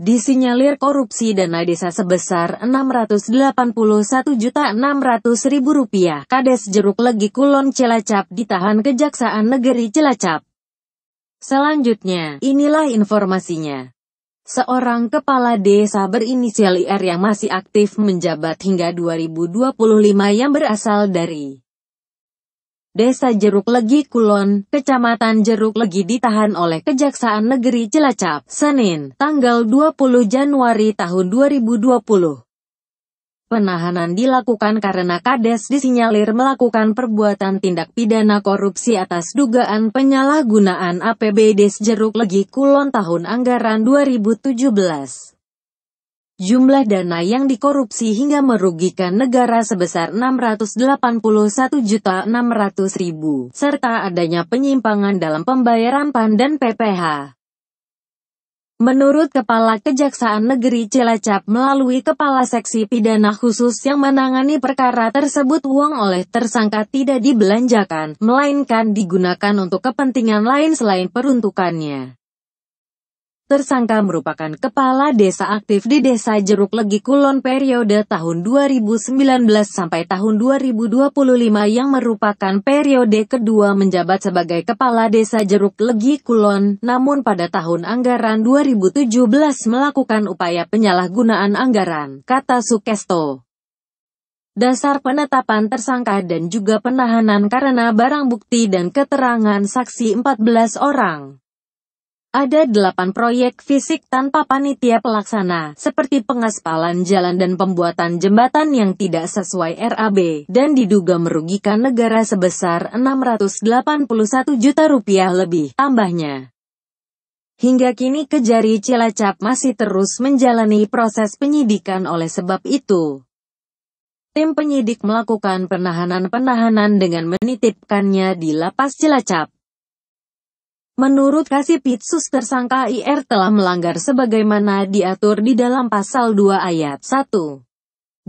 disinyalir korupsi dana desa sebesar Rp681.600.000. Kades Jeruk Legi Kulon Celacap ditahan Kejaksaan Negeri Celacap. Selanjutnya, inilah informasinya. Seorang kepala desa berinisial IR yang masih aktif menjabat hingga 2025 yang berasal dari Desa Jeruk Legi Kulon, Kecamatan Jeruk Legi ditahan oleh Kejaksaan Negeri Cilacap, Senin, tanggal 20 Januari tahun 2020. Penahanan dilakukan karena Kades disinyalir melakukan perbuatan tindak pidana korupsi atas dugaan penyalahgunaan APBD Jeruk Legi Kulon tahun anggaran 2017 jumlah dana yang dikorupsi hingga merugikan negara sebesar 681.600.000, serta adanya penyimpangan dalam pembayaran PAN dan PPH. Menurut Kepala Kejaksaan Negeri Cilacap melalui Kepala Seksi Pidana Khusus yang menangani perkara tersebut uang oleh tersangka tidak dibelanjakan, melainkan digunakan untuk kepentingan lain selain peruntukannya. Tersangka merupakan kepala desa aktif di Desa Jeruk Legi Kulon periode tahun 2019 sampai tahun 2025 yang merupakan periode kedua menjabat sebagai kepala desa Jeruk Legi Kulon, namun pada tahun anggaran 2017 melakukan upaya penyalahgunaan anggaran, kata Sukesto dasar penetapan tersangka dan juga penahanan karena barang bukti dan keterangan saksi 14 orang. Ada delapan proyek fisik tanpa panitia pelaksana, seperti pengaspalan jalan dan pembuatan jembatan yang tidak sesuai RAB, dan diduga merugikan negara sebesar 681 juta rupiah lebih, tambahnya. Hingga kini Kejari Cilacap masih terus menjalani proses penyidikan oleh sebab itu. Tim penyidik melakukan penahanan-penahanan dengan menitipkannya di Lapas Cilacap. Menurut Kasipitsus tersangka IR telah melanggar sebagaimana diatur di dalam pasal 2 ayat 1.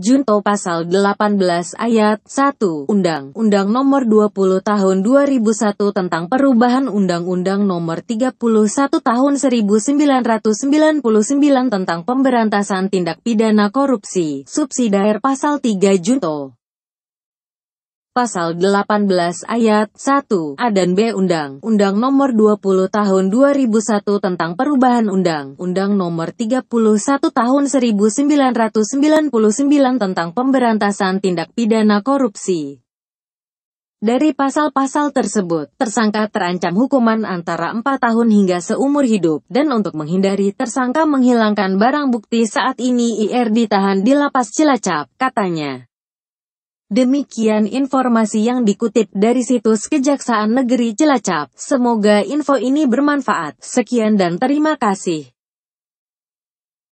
Junto pasal 18 ayat 1 Undang-Undang Nomor 20 Tahun 2001 tentang Perubahan Undang-Undang Nomor 31 Tahun 1999 tentang Pemberantasan Tindak Pidana Korupsi, subsidiar pasal 3 Junto. Pasal 18 ayat 1 A dan B Undang-Undang Nomor 20 Tahun 2001 tentang Perubahan Undang-Undang Nomor 31 Tahun 1999 tentang Pemberantasan Tindak Pidana Korupsi. Dari pasal-pasal tersebut, tersangka terancam hukuman antara 4 tahun hingga seumur hidup, dan untuk menghindari tersangka menghilangkan barang bukti saat ini IR ditahan di lapas Cilacap, katanya. Demikian informasi yang dikutip dari situs Kejaksaan Negeri Cilacap. Semoga info ini bermanfaat. Sekian dan terima kasih.